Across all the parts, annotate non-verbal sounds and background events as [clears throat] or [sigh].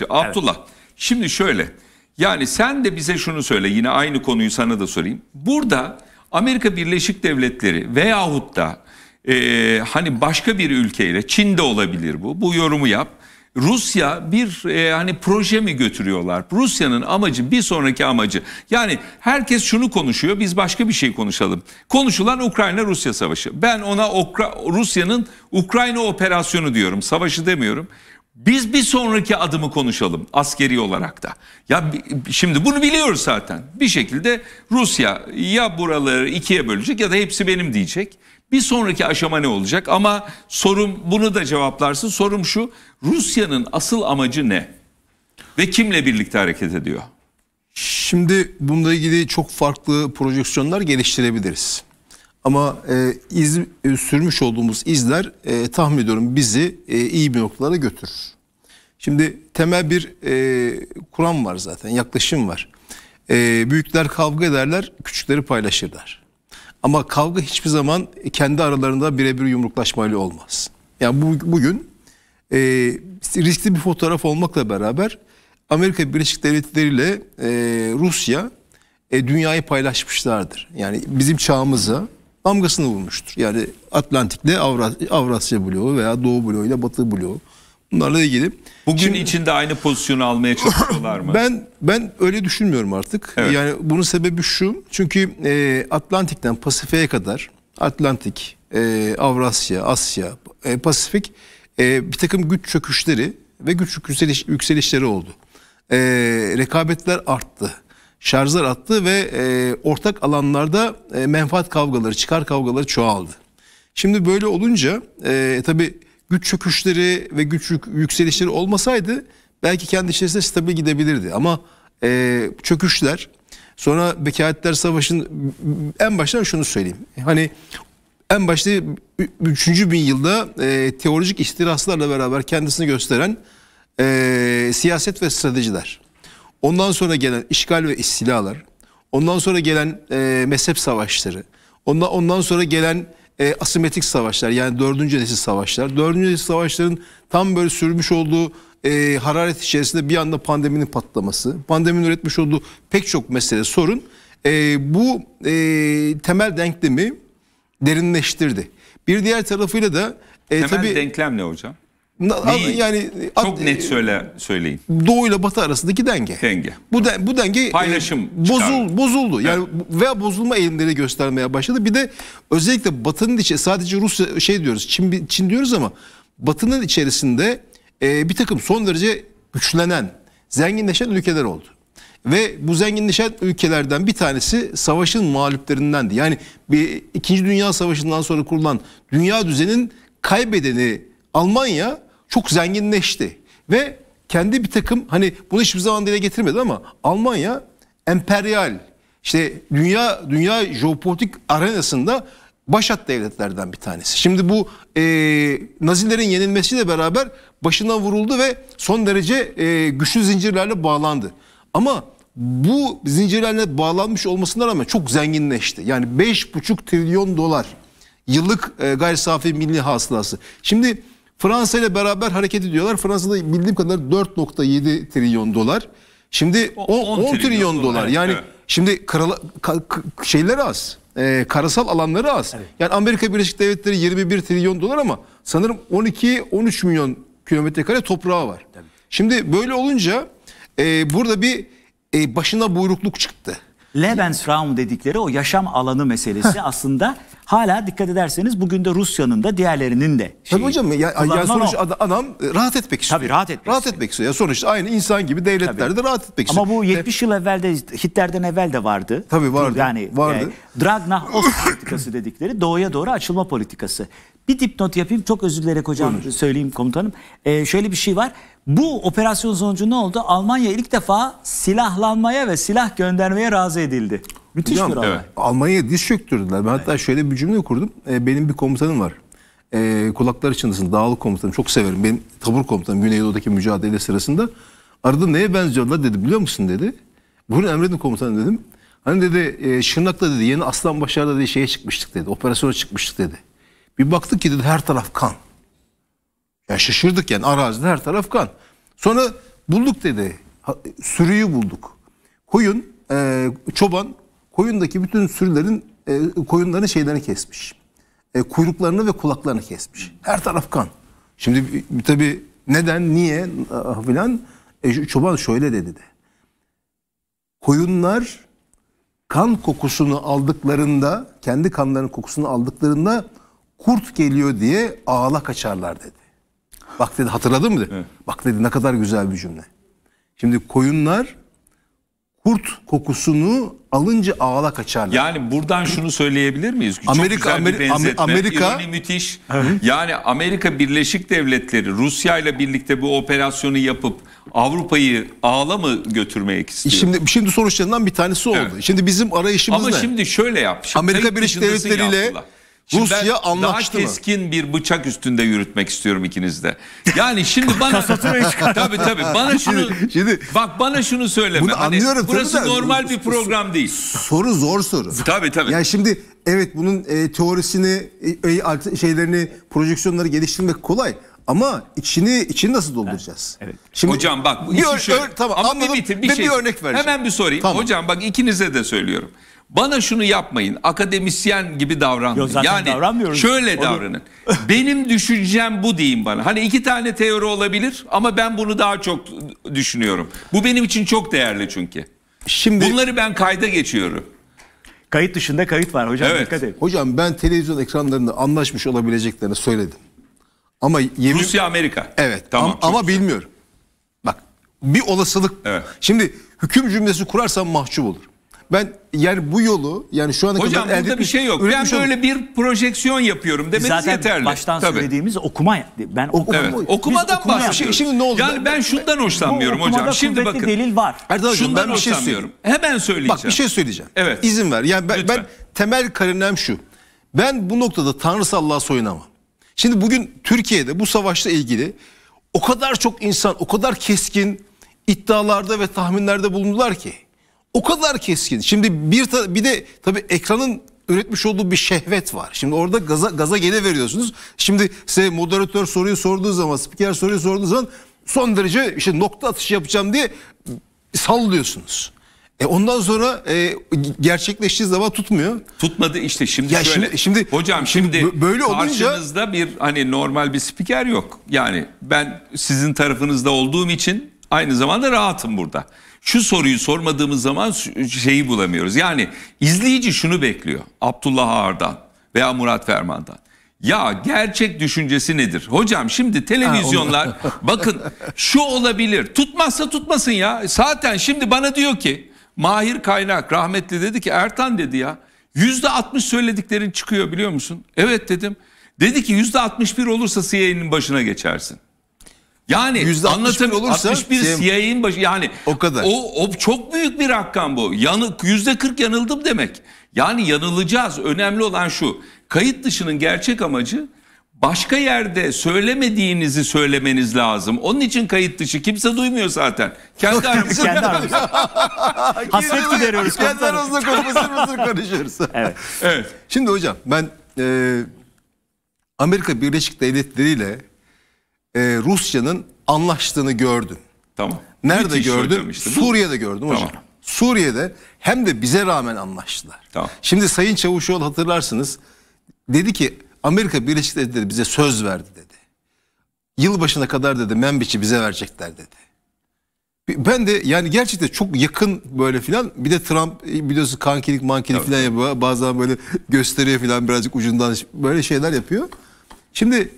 Barış'ı. Abdullah şimdi şöyle yani sen de bize şunu söyle yine aynı konuyu sana da sorayım. Burada Amerika Birleşik Devletleri veyahut da e, hani başka bir ülkeyle Çin de olabilir bu bu yorumu yap. Rusya bir e, hani proje mi götürüyorlar? Rusya'nın amacı bir sonraki amacı. Yani herkes şunu konuşuyor biz başka bir şey konuşalım. Konuşulan Ukrayna Rusya savaşı. Ben ona Rusya'nın Ukrayna operasyonu diyorum. Savaşı demiyorum. Biz bir sonraki adımı konuşalım askeri olarak da. Ya şimdi bunu biliyoruz zaten. Bir şekilde Rusya ya buraları ikiye bölecek ya da hepsi benim diyecek. Bir sonraki aşama ne olacak? Ama sorum bunu da cevaplarsın. Sorum şu. Rusya'nın asıl amacı ne? Ve kimle birlikte hareket ediyor? Şimdi bununla ilgili çok farklı projeksiyonlar geliştirebiliriz. Ama e, iz, e, sürmüş olduğumuz izler e, tahmin ediyorum bizi e, iyi bir noktalara götürür. Şimdi temel bir e, kuram var zaten, yaklaşım var. E, büyükler kavga ederler, küçükleri paylaşırlar. Ama kavga hiçbir zaman kendi aralarında birebir yumruklaşmayla olmaz. Yani bu, bugün e, riskli bir fotoğraf olmakla beraber Amerika Birleşik Devletleri ile e, Rusya e, dünyayı paylaşmışlardır. Yani bizim çağımıza damgasını vurmuştur. Yani Atlantik'le Avrasya, Avrasya bloğu veya Doğu bloğu ile Batı bloğu. Bunlarla ilgili. Bugün Şimdi, içinde aynı pozisyonu almaya çalışıyorlar mı? [clears throat] Ben ben öyle düşünmüyorum artık. Evet. Yani bunun sebebi şu. Çünkü e, Atlantik'ten Pasifik'e kadar Atlantik, e, Avrasya, Asya, e, Pasifik e, bir takım güç çöküşleri ve güç yükseliş, yükselişleri oldu. E, rekabetler arttı şarjlar attı ve e, ortak alanlarda e, menfaat kavgaları, çıkar kavgaları çoğaldı. Şimdi böyle olunca e, tabii güç çöküşleri ve güç yükselişleri olmasaydı belki kendi içerisinde stabil gidebilirdi. Ama e, çöküşler, sonra Bekaretler Savaşı'nın en baştan şunu söyleyeyim. Hani en başta 3. bin yılda e, teolojik ihtiraslarla beraber kendisini gösteren e, siyaset ve stratejiler. Ondan sonra gelen işgal ve istilalar, ondan sonra gelen e, mezhep savaşları, ondan, ondan sonra gelen e, asimetrik savaşlar yani dördüncü nesil savaşlar. Dördüncü nesil savaşların tam böyle sürmüş olduğu e, hararet içerisinde bir anda pandeminin patlaması, pandeminin üretmiş olduğu pek çok mesele sorun e, bu e, temel denklemi derinleştirdi. Bir diğer tarafıyla da e, temel tabii, denklem ne hocam? Neyi? Yani çok at, net söyle söyleyin. Doğu ile Batı arasındaki denge. Denge. Bu de, bu denge e, paylaşım e, bozul çıkardı. bozuldu. Yani veya bozulma eğilimleri göstermeye başladı. Bir de özellikle Batı'nın içi sadece Rusya şey diyoruz. Çin Çin diyoruz ama Batı'nın içerisinde e, bir takım son derece güçlenen, zenginleşen ülkeler oldu. Ve bu zenginleşen ülkelerden bir tanesi savaşın mağluplerindendi. Yani bir İkinci Dünya Savaşı'ndan sonra kurulan dünya düzeninin kaybedeni Almanya çok zenginleşti. Ve kendi bir takım hani bunu hiçbir zaman dile getirmedi ama Almanya emperyal işte dünya dünya jeopolitik arenasında başat devletlerden bir tanesi. Şimdi bu e, Nazilerin yenilmesiyle beraber başına vuruldu ve son derece e, güçlü zincirlerle bağlandı. Ama bu zincirlerle bağlanmış olmasına rağmen çok zenginleşti. Yani 5,5 trilyon dolar yıllık e, gayri safi milli hasılası. Şimdi Fransa ile beraber hareket ediyorlar. Fransa'da bildiğim kadarıyla 4.7 trilyon dolar. Şimdi 10, 10, 10 trilyon, trilyon dolar. Evet, yani evet. şimdi kral, ka, şeyler az. E, karasal alanları az. Evet. Yani Amerika Birleşik Devletleri 21 trilyon dolar ama sanırım 12-13 milyon kilometrekare toprağı var. Tabii. Şimdi böyle olunca e, burada bir e, başına buyrukluk çıktı. Lebensraum dedikleri o yaşam alanı meselesi aslında Hala dikkat ederseniz bugün de Rusya'nın da diğerlerinin de şeyi, Tabii hocam ya, ya sonuçta adam, adam e, rahat etmek istiyor. Tabii rahat etmek Rahat etmek istiyor. Ya sonuçta aynı insan gibi devletlerde de rahat etmek istiyor. Ama bu 70 e, yıl evvel de Hitler'den evvel de vardı. Tabii vardı. Yani, e, vardı. Yani, Dragnah politikası dedikleri doğuya doğru açılma politikası. Bir dipnot yapayım. Çok özür dilerim hocam Buyurun. söyleyeyim komutanım. Ee, şöyle bir şey var. Bu operasyon sonucu ne oldu? Almanya ilk defa silahlanmaya ve silah göndermeye razı edildi. Müthiş bir Evet. Almanya'ya diz çöktürdüler. Ben hatta şöyle bir cümle kurdum. E, benim bir komutanım var. E, kulaklar çınlasın. Dağlı komutanım. Çok severim. Benim tabur komutanım Güneydoğu'daki mücadele sırasında. Arada neye benziyorlar dedi biliyor musun dedi. Bunu emredin komutanım dedim. Hani dedi e, Şırnak'ta dedi yeni Aslanbaşar'da dedi şeye çıkmıştık dedi. Operasyona çıkmıştık dedi. Bir baktık ki dedi her taraf kan. Ya şaşırdık yani arazide her taraf kan. Sonra bulduk dedi. Sürüyü bulduk. Koyun, e, çoban koyundaki bütün sürülerin e, koyunların şeylerini kesmiş. E, kuyruklarını ve kulaklarını kesmiş. Her taraf kan. Şimdi tabi neden, niye ah, filan e, çoban şöyle dedi de. Koyunlar kan kokusunu aldıklarında, kendi kanlarının kokusunu aldıklarında kurt geliyor diye ağla kaçarlar dedi. Bak dedi hatırladın mı? Dedi. Evet. Bak dedi ne kadar güzel bir cümle. Şimdi koyunlar kurt kokusunu alınca ağla kaçarlar. Yani buradan şunu söyleyebilir miyiz? Çok Amerika güzel bir benzetme. Amerika İroni müthiş. Yani Amerika Birleşik Devletleri Rusya ile birlikte bu operasyonu yapıp Avrupa'yı ağla mı götürmek e istiyor? Şimdi şimdi sonuçlarından bir tanesi oldu. Evet. Şimdi bizim arayışımız Ama ne? şimdi şöyle yap. Şimdi Amerika Birleşik Devletleri ile yaptılar. Şimdi Rusya anlaştı daha keskin mı? bir bıçak üstünde yürütmek istiyorum ikinizde. Yani şimdi bana tabi tabi bana şunu şimdi, bak bana şunu söyleme. Bunu hani, anlıyorum burası normal da, bir program değil. Soru zor soru. Tabi tabi. Yani şimdi evet bunun e, teorisini e, e şeylerini projeksiyonları geliştirmek kolay. Ama içini içini nasıl dolduracağız? Evet. Şimdi, Hocam bak bu işi şöyle. tamam, ama anladım, bir bitir bir, şey, bir örnek vereceğim. Hemen bir sorayım. Tamam. Hocam bak ikinize de söylüyorum. Bana şunu yapmayın. Akademisyen gibi davranmayın. Yok, yani şöyle Onu... davranın. Benim düşüncem bu deyin bana. Hani iki tane teori olabilir ama ben bunu daha çok düşünüyorum. Bu benim için çok değerli çünkü. Şimdi bunları ben kayda geçiyorum. Kayıt dışında kayıt var hocam evet. dikkat edin. Hocam ben televizyon ekranlarında anlaşmış olabileceklerini söyledim. Ama yemin... Rusya Amerika. Evet. Tamam. Ama, ama bilmiyorum. Bak bir olasılık. Evet. Şimdi hüküm cümlesi kurarsam mahcup olur. Ben yani bu yolu yani şu ana Hocam, kadar Hocam burada bir şey yok. Ben böyle bir projeksiyon yapıyorum demeniz Zaten yeterli. baştan Tabii. söylediğimiz okuma. Ben okuma, evet. okumadan bahsediyorum. Şimdi ne oldu? Yani ben, ben şundan hoşlanmıyorum hocam. Şimdi bakın. delil var. Erdal hocam şundan ben bir şey söylüyorum. Hemen söyleyeceğim. Bak bir şey söyleyeceğim. Evet. İzin ver. Yani ben, ben temel karinem şu. Ben bu noktada tanrısallığa soyunamam. Şimdi bugün Türkiye'de bu savaşla ilgili o kadar çok insan, o kadar keskin iddialarda ve tahminlerde bulundular ki. O kadar keskin. Şimdi bir bir de tabii ekranın üretmiş olduğu bir şehvet var. Şimdi orada gaza, gaza gele veriyorsunuz. Şimdi size moderatör soruyu sorduğu zaman, spiker soruyu sorduğu zaman son derece işte nokta atışı yapacağım diye sallıyorsunuz. E ondan sonra e, gerçekleştiği zaman tutmuyor. Tutmadı işte şimdi ya şöyle. Şimdi, şimdi hocam şimdi, şimdi böyle olunca karşınızda bir hani normal bir spiker yok. Yani ben sizin tarafınızda olduğum için Aynı zamanda rahatım burada. Şu soruyu sormadığımız zaman şeyi bulamıyoruz. Yani izleyici şunu bekliyor. Abdullah Ağar'dan veya Murat Ferman'dan. Ya gerçek düşüncesi nedir? Hocam şimdi televizyonlar ha, [laughs] bakın şu olabilir. Tutmazsa tutmasın ya. Zaten şimdi bana diyor ki Mahir Kaynak rahmetli dedi ki Ertan dedi ya. Yüzde altmış söylediklerin çıkıyor biliyor musun? Evet dedim. Dedi ki yüzde altmış bir olursa CIA'nin başına geçersin. Yani %60 anlatım olursa 61 şey, CIA'nin başı yani o kadar. O, o çok büyük bir rakam bu. Yanı yüzde %40 yanıldım demek. Yani yanılacağız. Önemli olan şu. Kayıt dışının gerçek amacı başka yerde söylemediğinizi söylemeniz lazım. Onun için kayıt dışı kimse duymuyor zaten. Kendi aramızda. Kendi aramızda. Hasret gideriyoruz. Kendi aramızda konuşur konuşuyoruz. [laughs] evet. evet. Şimdi hocam ben e, Amerika Birleşik Devletleri ile e, Rusya'nın anlaştığını gördüm. Tamam. Nerede Müthiş gördüm? Suriye'de gördüm tamam. hocam. Suriye'de hem de bize rağmen anlaştılar. Tamam. Şimdi Sayın Çavuşoğlu hatırlarsınız dedi ki Amerika Birleşik Devletleri bize söz verdi dedi. Yılbaşına kadar dedi Membiç'i bize verecekler dedi. Ben de yani gerçekten çok yakın böyle filan bir de Trump e, biliyorsun kankilik mankilik evet. filan yapıyor. Bazen böyle gösteriyor filan birazcık ucundan böyle şeyler yapıyor. Şimdi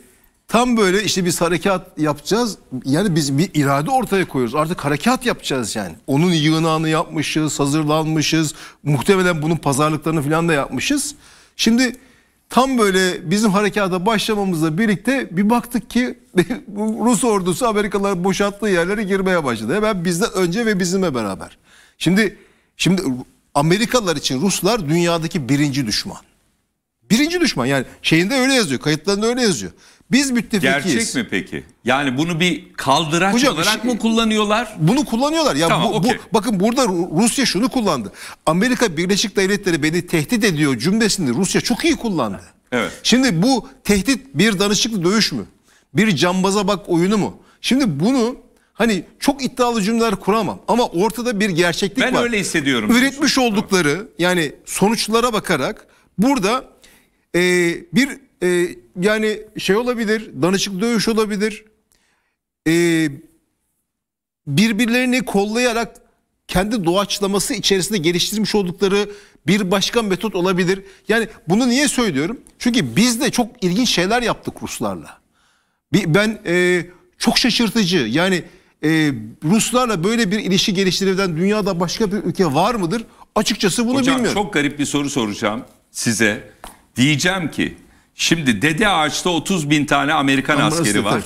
Tam böyle işte biz harekat yapacağız. Yani biz bir irade ortaya koyuyoruz. Artık harekat yapacağız yani. Onun yığınağını yapmışız, hazırlanmışız. Muhtemelen bunun pazarlıklarını falan da yapmışız. Şimdi tam böyle bizim harekata başlamamızla birlikte bir baktık ki [laughs] Rus ordusu Amerikalılar boşalttığı yerlere girmeye başladı. Hemen bizde önce ve bizimle beraber. Şimdi şimdi Amerikalılar için Ruslar dünyadaki birinci düşman. Birinci düşman yani şeyinde öyle yazıyor, kayıtlarında öyle yazıyor. Biz müttefikiyiz. Gerçek mi peki? Yani bunu bir kaldıraç Hocam, olarak mı kullanıyorlar? Bunu kullanıyorlar. Ya tamam, bu, okay. bu, bakın burada Rusya şunu kullandı. Amerika Birleşik Devletleri beni tehdit ediyor cümlesini Rusya çok iyi kullandı. Evet. Şimdi bu tehdit bir danışıklı dövüş mü? Bir cambaza bak oyunu mu? Şimdi bunu hani çok iddialı cümleler kuramam ama ortada bir gerçeklik ben var. Ben öyle hissediyorum. Üretmiş oldukları yani sonuçlara bakarak burada e, bir e, yani şey olabilir, danışık dövüş olabilir. E, birbirlerini kollayarak kendi doğaçlaması içerisinde geliştirmiş oldukları bir başka metot olabilir. Yani bunu niye söylüyorum? Çünkü biz de çok ilginç şeyler yaptık Ruslarla. Ben e, çok şaşırtıcı yani e, Ruslarla böyle bir ilişki geliştirilen dünyada başka bir ülke var mıdır? Açıkçası bunu Hocam, bilmiyorum. çok garip bir soru soracağım size. Diyeceğim ki Şimdi Dede Ağaç'ta 30 bin tane Amerikan Ama askeri var.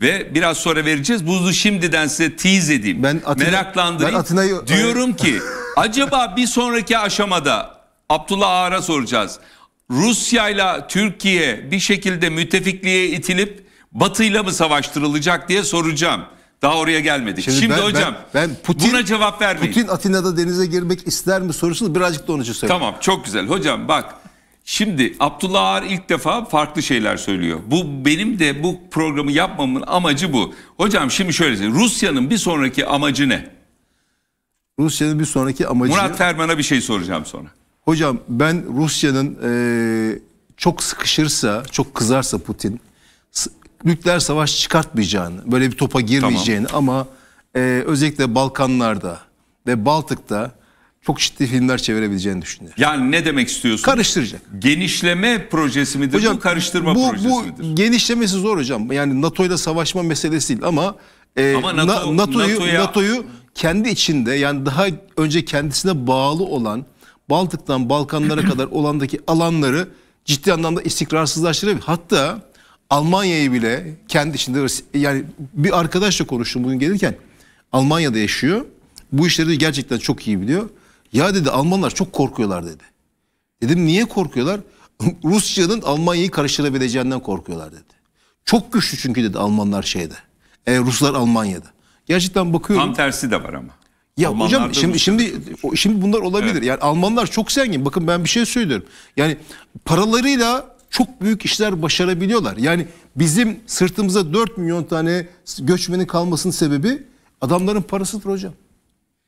Ve biraz sonra vereceğiz. Bunu şimdiden size tease edeyim. Ben Atina, Meraklandırayım. Ben Atina'yı... Diyorum ki [laughs] acaba bir sonraki aşamada Abdullah Ağar'a soracağız. Rusya ile Türkiye bir şekilde müttefikliğe itilip Batı'yla mı savaştırılacak diye soracağım. Daha oraya gelmedik. Şimdi, Şimdi ben, hocam ben, ben Putin, buna cevap vermeyin. Putin Atina'da denize girmek ister mi sorusunu birazcık da onun için söyleyeyim. Tamam çok güzel. Hocam bak Şimdi Abdullah Ağar ilk defa farklı şeyler söylüyor. Bu benim de bu programı yapmamın amacı bu. Hocam şimdi şöyle Rusya'nın bir sonraki amacı ne? Rusya'nın bir sonraki amacı... Murat Ferman'a bir şey soracağım sonra. Hocam ben Rusya'nın e, çok sıkışırsa, çok kızarsa Putin nükleer savaş çıkartmayacağını, böyle bir topa girmeyeceğini tamam. ama e, özellikle Balkanlarda ve Baltık'ta çok ciddi filmler çevirebileceğini düşünüyorum. Yani ne demek istiyorsun? Karıştıracak. Genişleme projesi midir hocam, bu karıştırma bu, projesi bu midir? Bu genişlemesi zor hocam. Yani NATO ile savaşma meselesi değil ama, e, ama NATO'yu NATO NATO'yu NATO NATO kendi içinde yani daha önce kendisine bağlı olan Baltık'tan Balkanlara kadar [clears throat] olandaki alanları ciddi anlamda istikrarsızlaştırabilir. Hatta Almanya'yı bile kendi içinde yani bir arkadaşla konuştum bugün gelirken Almanya'da yaşıyor. Bu işleri gerçekten çok iyi biliyor. Ya dedi Almanlar çok korkuyorlar dedi. Dedim niye korkuyorlar? [laughs] Rusya'nın Almanya'yı karıştırabileceğinden korkuyorlar dedi. Çok güçlü çünkü dedi Almanlar şeyde. E, Ruslar Almanya'da. Gerçekten bakıyorum. Tam tersi de var ama. Ya Almanlar hocam şimdi şimdi şimdi bunlar olabilir. Evet. Yani Almanlar çok zengin. Bakın ben bir şey söylüyorum. Yani paralarıyla çok büyük işler başarabiliyorlar. Yani bizim sırtımıza 4 milyon tane göçmenin kalmasının sebebi adamların parasıdır hocam.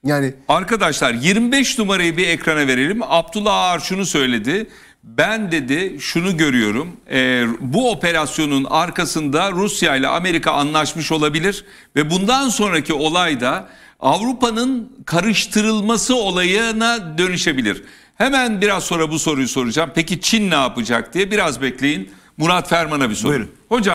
Yani arkadaşlar 25 numarayı bir ekrana verelim. Abdullah Ağar şunu söyledi. Ben dedi şunu görüyorum. E, bu operasyonun arkasında Rusya ile Amerika anlaşmış olabilir ve bundan sonraki olay da Avrupa'nın karıştırılması olayına dönüşebilir. Hemen biraz sonra bu soruyu soracağım. Peki Çin ne yapacak diye biraz bekleyin. Murat Ferman'a bir soru. Buyurun. Hocam